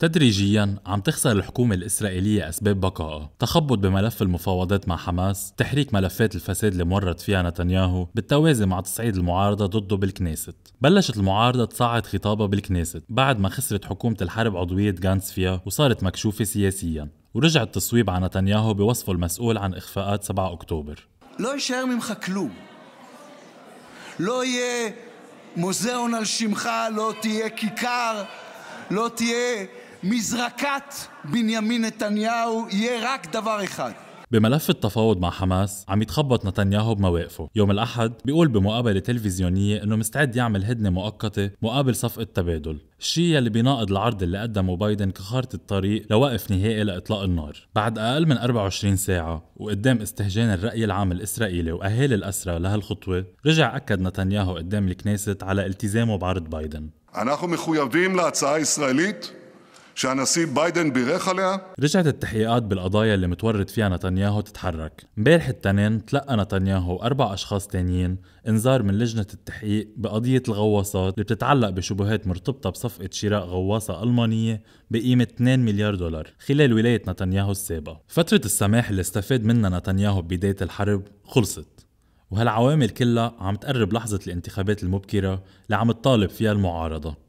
تدريجيا عم تخسر الحكومة الإسرائيلية أسباب بقائها تخبط بملف المفاوضات مع حماس تحريك ملفات الفساد اللي مورد فيها نتنياهو بالتوازي مع تصعيد المعارضة ضده بالكنيست بلشت المعارضة تصعد خطابها بالكنيست بعد ما خسرت حكومة الحرب عضوية جانس فيها وصارت مكشوفة سياسيا ورجع التصويب على نتنياهو بوصفه المسؤول عن إخفاءات 7 أكتوبر لا يشير ממך כלום. لا יהיה موزيون על שמך, לא תהיה כיכר, לא תהיה מזרקת בנימין נתניהו יהיה רק דבר אחד. بملف التفاوض مع حماس عم يتخبط نتنياهو بمواقفه يوم الأحد بيقول بمقابلة تلفزيونية أنه مستعد يعمل هدنة مؤقتة مقابل صفقة تبادل الشيء اللي بيناقض العرض اللي قدمه بايدن كخارطة الطريق لوقف نهائي لإطلاق النار بعد أقل من 24 ساعة وقدام استهجان الرأي العام الإسرائيلي وأهالي الأسرى لهالخطوة رجع أكد نتنياهو قدام الكنيسة على التزامه بعرض بايدن نحن מחויבים להצעה הישראלית שהנשיא ביידן בירך עליה? رجعت التحقيقات بالقضايا اللي متورط فيها نتنياهو تتحرك امبارح التنين تلقى نتنياهو وأربع أشخاص تانيين انذار من لجنة التحقيق بقضية الغواصات اللي بتتعلق بشبهات مرتبطة بصفقة شراء غواصة ألمانية بقيمة 2 مليار دولار خلال ولاية نتنياهو السابقة فترة السماح اللي استفاد منها نتنياهو ببداية الحرب خلصت وهالعوامل كلها عم تقرب لحظة الانتخابات المبكرة اللي عم تطالب فيها المعارضة